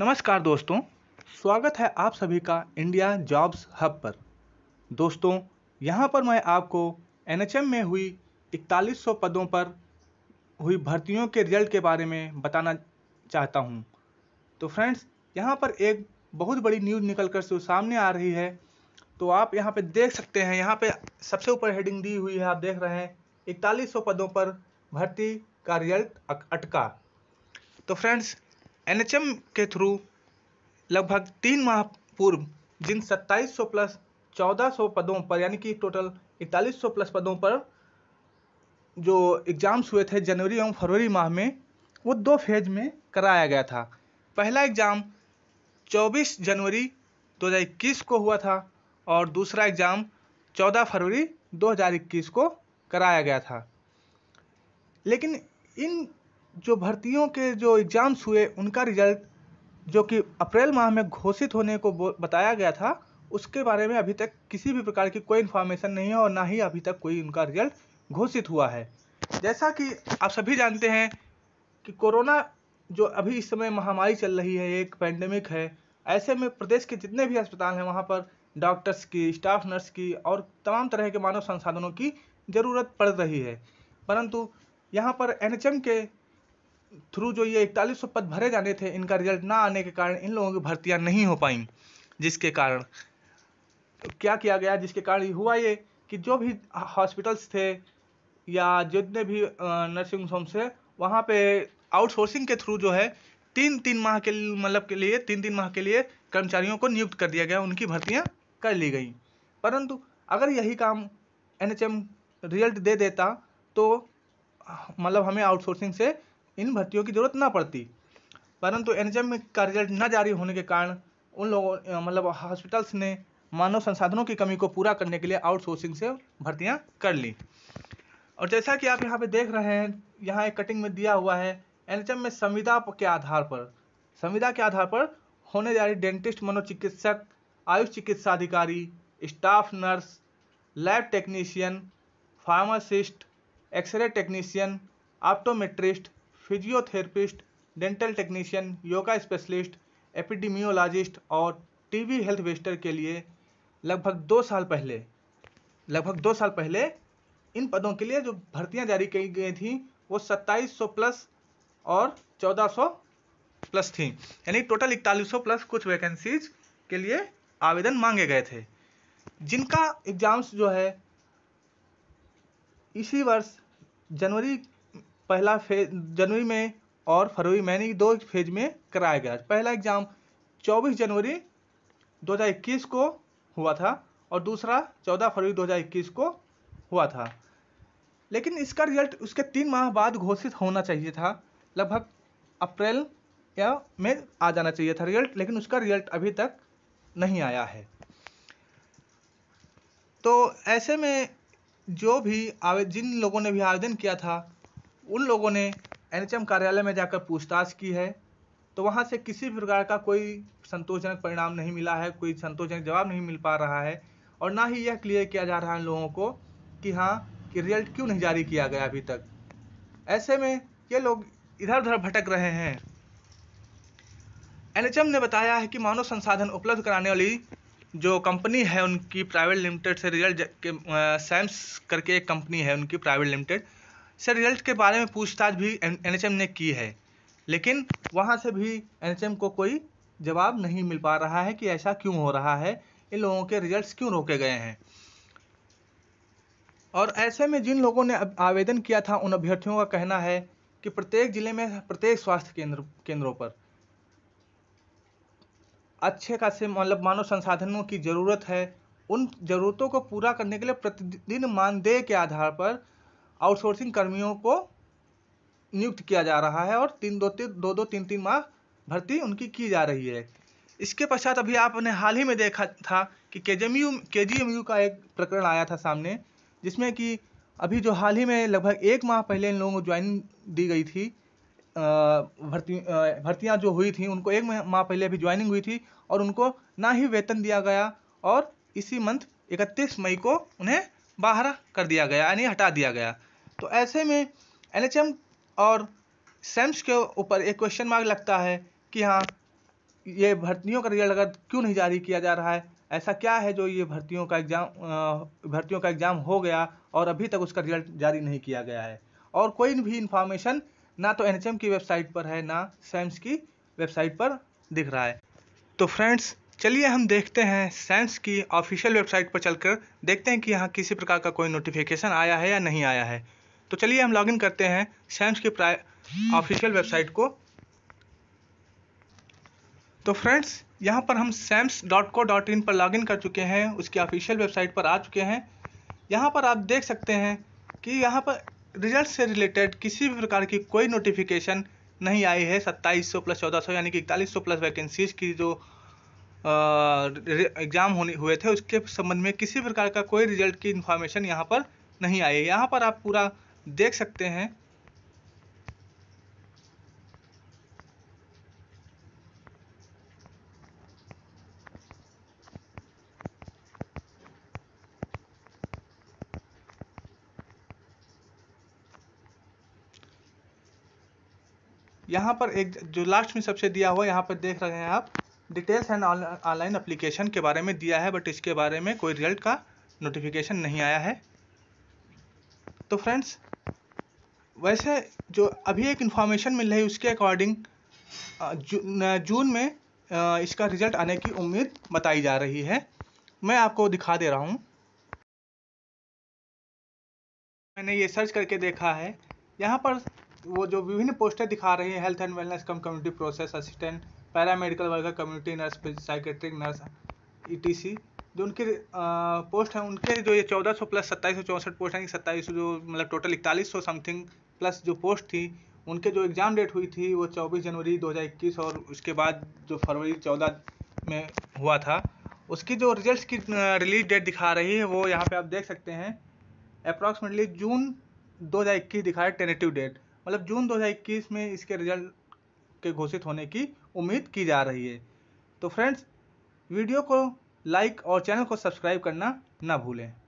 नमस्कार दोस्तों स्वागत है आप सभी का इंडिया जॉब्स हब पर दोस्तों यहाँ पर मैं आपको एन में हुई 4100 पदों पर हुई भर्तियों के रिजल्ट के बारे में बताना चाहता हूँ तो फ्रेंड्स यहाँ पर एक बहुत बड़ी न्यूज़ निकल कर सामने आ रही है तो आप यहाँ पे देख सकते हैं यहाँ पे सबसे ऊपर हेडिंग दी हुई है आप देख रहे हैं इकतालीस पदों पर भर्ती का रिजल्ट अटका तो फ्रेंड्स एनएचएम के थ्रू लगभग तीन माह पूर्व जिन 2700 प्लस 1400 पदों पर यानी कि टोटल 4100 प्लस पदों पर जो एग्ज़ाम्स हुए थे जनवरी एवं फरवरी माह में वो दो फेज में कराया गया था पहला एग्ज़ाम 24 जनवरी 2021 को हुआ था और दूसरा एग्ज़ाम 14 फरवरी 2021 को कराया गया था लेकिन इन जो भर्तियों के जो एग्ज़ाम्स हुए उनका रिजल्ट जो कि अप्रैल माह में घोषित होने को बताया गया था उसके बारे में अभी तक किसी भी प्रकार की कोई इन्फॉर्मेशन नहीं है और ना ही अभी तक कोई उनका रिजल्ट घोषित हुआ है जैसा कि आप सभी जानते हैं कि कोरोना जो अभी इस समय महामारी चल रही है एक पैंडमिक है ऐसे में प्रदेश के जितने भी अस्पताल हैं वहाँ पर डॉक्टर्स की स्टाफ नर्स की और तमाम तरह के मानव संसाधनों की ज़रूरत पड़ रही है परंतु यहाँ पर एन के थ्रू जो ये इकतालीस सौ पद भरे जाने थे इनका रिजल्ट ना आने के कारण इन लोगों की भर्तियाँ नहीं हो पाई जिसके कारण क्या किया गया जिसके कारण हुआ ये कि जो भी हॉस्पिटल्स थे या जितने भी नर्सिंग होम से वहाँ पे आउटसोर्सिंग के थ्रू जो है तीन तीन माह के मतलब के लिए तीन तीन माह के लिए कर्मचारियों को नियुक्त कर दिया गया उनकी भर्तियाँ कर ली गई परंतु अगर यही काम एन रिजल्ट दे देता तो मतलब हमें आउटसोर्सिंग से इन भर्तियों की जरूरत ना पड़ती परंतु एनएचएम में का रिजल्ट न जारी होने के कारण उन लोगों मतलब हॉस्पिटल्स ने मानव संसाधनों की कमी को पूरा करने के लिए आउटसोर्सिंग से भर्तियाँ कर ली और जैसा कि आप यहाँ पे देख रहे हैं यहाँ एक कटिंग में दिया हुआ है एनएचएम में संविदा के आधार पर संविदा के आधार पर होने जा रही डेंटिस्ट मनोचिकित्सक आयुष चिकित्सा अधिकारी staff nurse lab technician pharmacist x ray technician optometrist physiotherapist dental technician yoga specialist epidemiologist और टीवी हेल्थ वेस्टर के लिए लगभग दो साल पहले लगभग दो साल पहले इन पदों के लिए जो भर्तियां जारी की गई थी वो 2700 प्लस और 1400 प्लस थी यानी टोटल 4100 प्लस कुछ वैकेंसीज के लिए आवेदन मांगे गए थे जिनका एग्ज़ाम्स जो है इसी वर्ष जनवरी पहला फेज जनवरी में और फरवरी में यानी दो फेज में कराया गया पहला एग्ज़ाम 24 जनवरी 2021 को हुआ था और दूसरा 14 फरवरी 2021 को हुआ था लेकिन इसका रिजल्ट उसके तीन माह बाद घोषित होना चाहिए था लगभग अप्रैल या मई आ जाना चाहिए था रिजल्ट लेकिन उसका रिजल्ट अभी तक नहीं आया है तो ऐसे में जो भी आवेदन जिन लोगों ने भी आवेदन किया था उन लोगों ने एनएचएम कार्यालय में जाकर पूछताछ की है तो वहाँ से किसी भी प्रकार का कोई संतोषजनक परिणाम नहीं मिला है कोई संतोषजनक जवाब नहीं मिल पा रहा है और ना ही यह क्लियर किया जा रहा है लोगों को कि हाँ कि रिजल्ट क्यों नहीं जारी किया गया अभी तक ऐसे में ये लोग इधर उधर भटक रहे हैं एनएचएम ने बताया है कि मानव संसाधन उपलब्ध कराने वाली जो कंपनी है उनकी प्राइवेट लिमिटेड से रिजल्ट सैम्स करके एक कंपनी है उनकी प्राइवेट लिमिटेड से रिजल्ट के बारे में पूछताछ भी एन ने की है लेकिन वहाँ से भी एन को कोई जवाब नहीं मिल पा रहा है कि ऐसा क्यों हो रहा है इन लोगों के रिजल्ट्स क्यों रोके गए हैं और ऐसे में जिन लोगों ने आवेदन किया था उन अभ्यर्थियों का कहना है कि प्रत्येक जिले में प्रत्येक स्वास्थ्य केंद्र केंद्रों पर अच्छे खासे मतलब मानव संसाधनों की ज़रूरत है उन ज़रूरतों को पूरा करने के लिए प्रतिदिन मानदेय के आधार पर आउटसोर्सिंग कर्मियों को नियुक्त किया जा रहा है और तीन दो तीन दो दो तीन तीन माह भर्ती उनकी की जा रही है इसके पश्चात अभी आपने हाल ही में देखा था कि के जी एम यू का एक प्रकरण आया था सामने जिसमें कि अभी जो हाल ही में लगभग एक माह पहले इन लोगों को ज्वाइनिंग दी गई थी भर्ती भर्तियाँ जो हुई थी उनको एक माह पहले अभी ज्वाइनिंग हुई थी और उनको ना ही वेतन दिया गया और इसी मंथ इकतीस मई को उन्हें बाहर कर दिया गया यानी हटा दिया गया तो ऐसे में एन और सेम्स के ऊपर एक क्वेश्चन मार्क लगता है कि हाँ ये भर्तियों का रिजल्ट अगर क्यों नहीं जारी किया जा रहा है ऐसा क्या है जो ये भर्तियों का एग्ज़ाम भर्तियों का एग्ज़ाम हो गया और अभी तक उसका रिजल्ट जारी नहीं किया गया है और कोई भी इन्फॉर्मेशन ना तो एन की वेबसाइट पर है ना सेम्स की वेबसाइट पर दिख रहा है तो फ्रेंड्स चलिए हम देखते हैं सैम्स की ऑफिशियल वेबसाइट पर चलकर देखते हैं कि यहाँ किसी प्रकार का कोई नोटिफिकेशन आया है या नहीं आया है तो चलिए हम लॉगिन करते हैं सैम्स की ऑफिशियल वेबसाइट को तो फ्रेंड्स यहाँ पर हम SAMS dot co dot in पर लॉगिन कर चुके हैं उसकी ऑफिशियल वेबसाइट पर आ चुके हैं यहाँ पर आप देख सकते हैं कि यहाँ पर रिजल्ट से रिलेटेड किसी भी प्रकार की कोई नोटिफिकेशन नहीं आई है सत्ताईस सौ प्लस चौदह सौ यानी कि इकतालीस सौ प्लस वैकेंसीज की जो एग्ज़ाम होने हुए थे उसके संबंध में किसी प्रकार का कोई रिजल्ट की इन्फॉर्मेशन यहाँ पर नहीं आई है यहाँ पर आप पूरा देख सकते हैं यहाँ पर एक जो लास्ट में सबसे दिया हुआ यहाँ पर देख रहे हैं आप डिटेल्स एंड ऑनलाइन अप्लीकेशन के बारे में दिया है बट इसके बारे में कोई रिजल्ट का नोटिफिकेशन नहीं आया है तो फ्रेंड्स वैसे जो अभी एक इन्फॉर्मेशन मिल रही है उसके अकॉर्डिंग जू, जून में इसका रिजल्ट आने की उम्मीद बताई जा रही है मैं आपको दिखा दे रहा हूँ मैंने ये सर्च करके देखा है यहाँ पर वो जो विभिन्न पोस्टें दिखा रही हैं health and wellness cum community process assistant paramedical worker community nurse psychiatric nurse ई जो उनके पोस्ट हैं उनके जो ये चौदह सौ प्लस सत्ताईस सौ चौंसठ पोस्ट हैं कि सत्ताईस सौ जो मतलब टोटल इकतालीस सौ समथिंग प्लस जो पोस्ट थी उनके जो एग्ज़ाम डेट हुई थी वो चौबीस जनवरी 2021 और उसके बाद जो फरवरी चौदह में हुआ था उसकी जो रिजल्ट्स की रिलीज डेट दिखा रही है वो यहाँ पे आप देख सकते हैं अप्रॉक्सीमेटली जून 2021 दिखा है टेनेटिव डेट मतलब जून 2021 में इसके रिजल्ट के घोषित होने की उम्मीद की जा रही है तो फ्रेंड्स वीडियो को लाइक और चैनल को सब्सक्राइब करना ना भूलें